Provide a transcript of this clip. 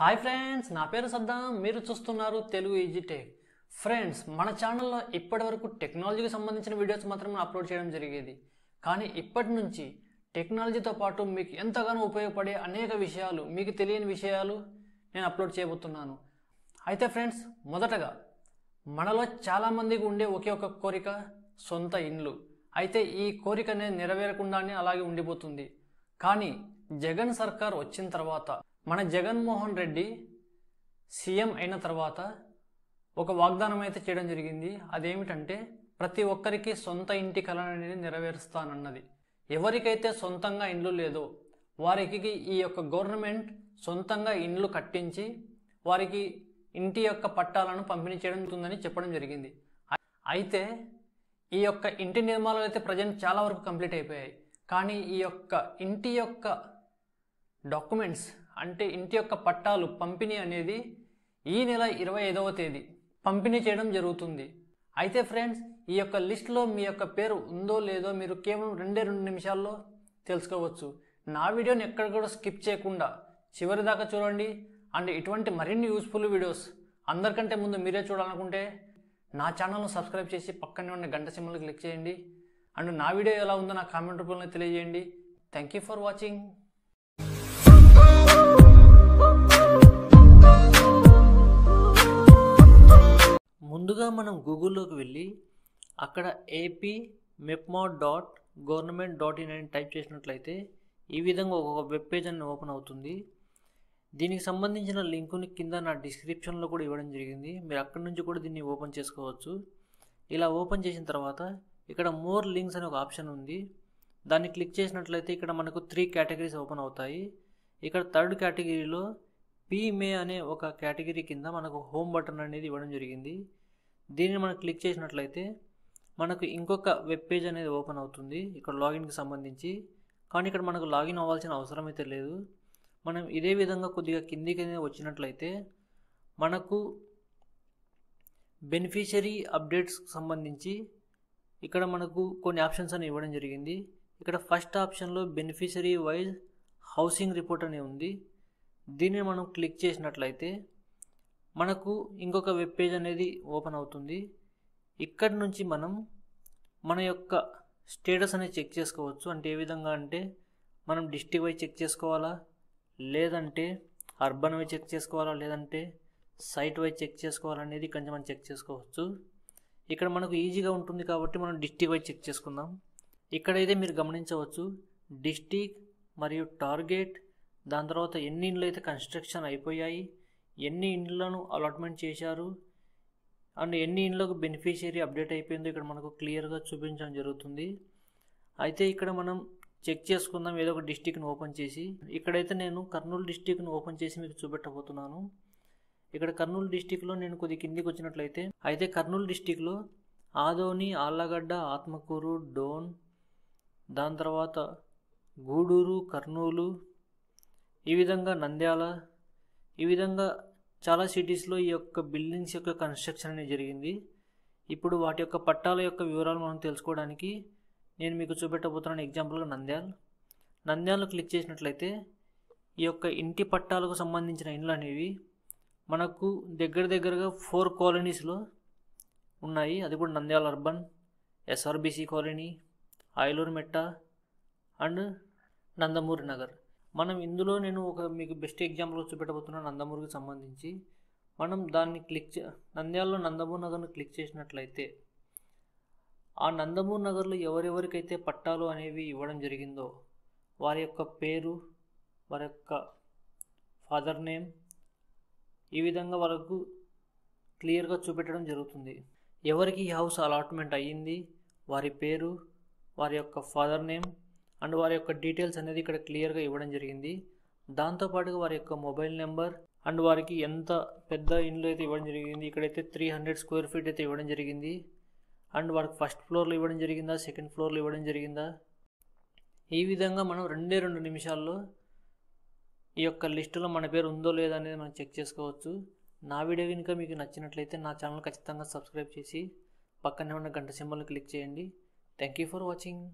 hi friends నా పేరు సద్దాం మీరు చూస్తున్నారు తెలుగు ఈజీటెక్ ఫ్రెండ్స్ మన ఛానల్లో ఇప్పటి వరకు టెక్నాలజీకి సంబంధించిన వీడియోస్ మాత్రమే అప్లోడ్ చేయడం జరిగేది కానీ ఇప్పటి నుంచి టెక్నాలజీతో పాటు మీకు ఎంతగానో ఉపయోగపడే అనేక విషయాలు మీకు తెలియని విషయాలు నేను అప్లోడ్ చేయబోతున్నాను అయితే ఫ్రెండ్స్ మొదటగా మనలో చాలామందికి ఉండే ఒకే ఒక కోరిక సొంత ఇండ్లు అయితే ఈ కోరిక అనేది నెరవేరకుండానే అలాగే ఉండిపోతుంది కానీ జగన్ సర్కార్ వచ్చిన తర్వాత మన జగన్మోహన్ రెడ్డి సీఎం అయిన తర్వాత ఒక వాగ్దానం అయితే చేయడం జరిగింది అదేమిటంటే ప్రతి ఒక్కరికి సొంత ఇంటి కళ అనేది నెరవేరుస్తానన్నది ఎవరికైతే సొంతంగా ఇండ్లు లేదో వారికి ఈ యొక్క గవర్నమెంట్ సొంతంగా ఇండ్లు కట్టించి వారికి ఇంటి యొక్క పట్టాలను పంపిణీ చేయడం ఉందని చెప్పడం జరిగింది అయితే ఈ యొక్క ఇంటి నిర్మాణాలు అయితే ప్రజెంట్ చాలా వరకు కంప్లీట్ అయిపోయాయి కానీ ఈ యొక్క ఇంటి యొక్క డాక్యుమెంట్స్ అంటే ఇంటి యొక్క పట్టాలు పంపిణీ అనేది ఈ నెల ఇరవై ఐదవ తేదీ పంపిణీ చేయడం జరుగుతుంది అయితే ఫ్రెండ్స్ ఈ యొక్క లిస్ట్లో మీ యొక్క పేరు ఉందో లేదో మీరు కేవలం రెండే రెండు నిమిషాల్లో తెలుసుకోవచ్చు నా వీడియోని ఎక్కడ కూడా స్కిప్ చేయకుండా చివరి దాకా చూడండి అండ్ ఇటువంటి మరిన్ని యూస్ఫుల్ వీడియోస్ అందరికంటే ముందు మీరే చూడాలనుకుంటే నా ఛానల్ను సబ్స్క్రైబ్ చేసి పక్కనే ఉన్న గంట సింబల్ క్లిక్ చేయండి అండ్ నా వీడియో ఎలా ఉందో నా కామెంట్ రూపంలో తెలియజేయండి థ్యాంక్ యూ ఫర్ వాచింగ్ మనం గూగుల్లోకి వెళ్ళి అక్కడ A P MEPMA dot government dot in అని టైప్ చేసినట్లయితే ఈ విధంగా ఒక వెబ్ పేజ్ అని ఓపెన్ అవుతుంది దీనికి సంబంధించిన లింకుని కింద నా డిస్క్రిప్షన్లో కూడా ఇవ్వడం జరిగింది మీరు అక్కడి నుంచి కూడా దీన్ని ఓపెన్ చేసుకోవచ్చు ఇలా ఓపెన్ చేసిన తర్వాత ఇక్కడ మోర్ లింక్స్ అనే ఒక ఆప్షన్ ఉంది దాన్ని క్లిక్ చేసినట్లయితే ఇక్కడ మనకు త్రీ కేటగిరీస్ ఓపెన్ అవుతాయి ఇక్కడ థర్డ్ కేటగిరీలో పీమే అనే ఒక కేటగిరీ కింద మనకు హోమ్ బటన్ అనేది ఇవ్వడం జరిగింది దీన్ని మనం క్లిక్ చేసినట్లయితే మనకు ఇంకొక వెబ్ పేజ్ అనేది ఓపెన్ అవుతుంది ఇక్కడ లాగిన్కి సంబంధించి కానీ ఇక్కడ మనకు లాగిన్ అవ్వాల్సిన అవసరం అయితే లేదు మనం ఇదే విధంగా కొద్దిగా కిందికి వచ్చినట్లయితే మనకు బెనిఫిషరీ అప్డేట్స్కి సంబంధించి ఇక్కడ మనకు కొన్ని ఆప్షన్స్ అని ఇవ్వడం జరిగింది ఇక్కడ ఫస్ట్ ఆప్షన్లో బెనిఫిషరీ వైజ్ హౌసింగ్ రిపోర్ట్ అని ఉంది దీన్ని మనం క్లిక్ చేసినట్లయితే మనకు ఇంకొక వెబ్ పేజ్ అనేది ఓపెన్ అవుతుంది ఇక్కడ నుంచి మనం మన యొక్క స్టేటస్ అనేది చెక్ చేసుకోవచ్చు అంటే ఏ విధంగా అంటే మనం డిస్టిక్ వై చెక్ చేసుకోవాలా లేదంటే అర్బన్ వై చెక్ చేసుకోవాలా లేదంటే సైట్ వై చెక్ చేసుకోవాలనేది ఇక్కడ మనం చెక్ చేసుకోవచ్చు ఇక్కడ మనకు ఈజీగా ఉంటుంది కాబట్టి మనం డిస్టిక్ వైజ్ చెక్ చేసుకుందాం ఇక్కడైతే మీరు గమనించవచ్చు డిస్టిక్ మరియు టార్గెట్ దాని తర్వాత ఎన్ని ఇండ్లు అయితే కన్స్ట్రక్షన్ అయిపోయాయి ఎన్ని ఇండ్లను అలాట్మెంట్ చేశారు అండ్ ఎన్ని ఇండ్లకు బెనిఫిషియరీ అప్డేట్ అయిపోయిందో ఇక్కడ మనకు క్లియర్గా చూపించడం జరుగుతుంది అయితే ఇక్కడ మనం చెక్ చేసుకుందాం ఏదో ఒక డిస్టిక్ని ఓపెన్ చేసి ఇక్కడైతే నేను కర్నూలు డిస్టిక్ను ఓపెన్ చేసి మీకు చూపెట్టబోతున్నాను ఇక్కడ కర్నూలు డిస్టిక్లో నేను కొద్ది కిందికి వచ్చినట్లయితే అయితే కర్నూలు డిస్టిక్లో ఆదోని ఆళ్ళగడ్డ ఆత్మకూరు డోన్ దాని తర్వాత గూడూరు కర్నూలు ఈ విధంగా నంద్యాల ఈ విధంగా చాలా సిటీస్లో ఈ యొక్క బిల్డింగ్స్ యొక్క కన్స్ట్రక్షన్ అనేది జరిగింది ఇప్పుడు వాటి యొక్క పట్టాల యొక్క వివరాలు మనం తెలుసుకోవడానికి నేను మీకు చూపెట్టబోతున్నాను ఎగ్జాంపుల్గా నంద్యాల్ నంద్యాలను క్లిక్ చేసినట్లయితే ఈ యొక్క ఇంటి పట్టాలకు సంబంధించిన ఇండ్లు అనేవి మనకు దగ్గర దగ్గరగా ఫోర్ కాలనీస్లో ఉన్నాయి అది కూడా Nandyal urban S R B C colony Ayaluru Metta and Nandamuri Nagar మనం ఇందులో నేను ఒక మీకు బెస్ట్ ఎగ్జాంపుల్ వచ్చి పెట్టబోతున్నాను నందమూరికి సంబంధించి మనం దాన్ని క్లిక్ చే నంద్యాలలో నందమూర్ నగర్ను క్లిక్ చేసినట్లయితే ఆ నందమూర్ నగర్లో ఎవరెవరికైతే పట్టాలు అనేవి ఇవ్వడం జరిగిందో వారి యొక్క పేరు వారి యొక్క ఫాదర్ నేమ్ ఈ విధంగా వాళ్ళకు క్లియర్గా చూపెట్టడం జరుగుతుంది ఎవరికి ఈ హౌస్ అలాట్మెంట్ అయ్యింది వారి పేరు వారి యొక్క ఫాదర్ నేమ్ అండ్ వారి యొక్క డీటెయిల్స్ అనేది ఇక్కడ క్లియర్గా ఇవ్వడం జరిగింది దాంతోపాటుగా వారి యొక్క మొబైల్ నెంబర్ అండ్ వారికి ఎంత పెద్ద ఇండ్లు అయితే ఇవ్వడం జరిగింది ఇక్కడైతే త్రీ హండ్రెడ్ స్క్వేర్ ఫీట్ అయితే ఇవ్వడం జరిగింది అండ్ వారికి ఫస్ట్ ఫ్లోర్లో ఇవ్వడం జరిగిందా సెకండ్ ఫ్లోర్లో ఇవ్వడం జరిగిందా ఈ విధంగా మనం రెండే రెండు నిమిషాల్లో ఈ యొక్క లిస్టులో మన పేరు ఉందో లేదో అనేది మనం చెక్ చేసుకోవచ్చు నా వీడియో కనుక మీకు నచ్చినట్లయితే నా ఛానల్ ఖచ్చితంగా సబ్స్క్రైబ్ చేసి పక్కనే ఉన్న గంట సింబల్ని క్లిక్ చేయండి థ్యాంక్ యూ ఫర్ వాచింగ్